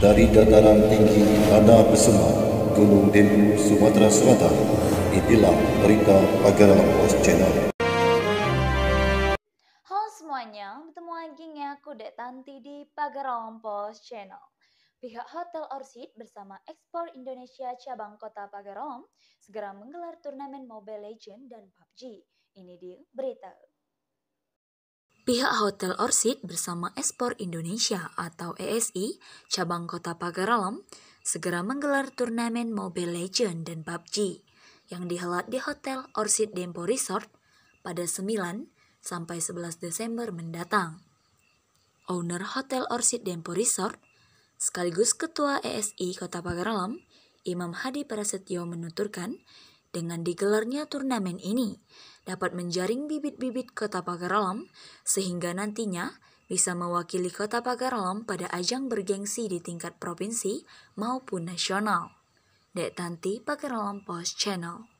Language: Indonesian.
dari dataran tinggi Tanah Besema, Gunung Dembu, Sumatera Selatan. Inilah berita Pagara Post Channel. Halo semuanya, bertemu lagi aku Dek Tanti di Pagar Pos Channel pihak Hotel Orsid bersama Ekspor Indonesia cabang kota Pagarom segera menggelar turnamen Mobile Legend dan PUBG. Ini dia berita. Pihak Hotel Orchid bersama Espor Indonesia atau ESI, cabang kota Pagaralam, segera menggelar turnamen Mobile Legends dan PUBG yang dihelat di Hotel Orchid Dempo Resort pada 9 sampai 11 Desember mendatang. Owner Hotel Orchid Dempo Resort sekaligus Ketua ESI Kota Pagaralam, Imam Hadi Prasetyo menuturkan dengan digelarnya turnamen ini, dapat menjaring bibit-bibit kota Pagaralam sehingga nantinya bisa mewakili kota Pagaralam pada ajang bergengsi di tingkat provinsi maupun nasional. Dek Tanti Pagaralam Post Channel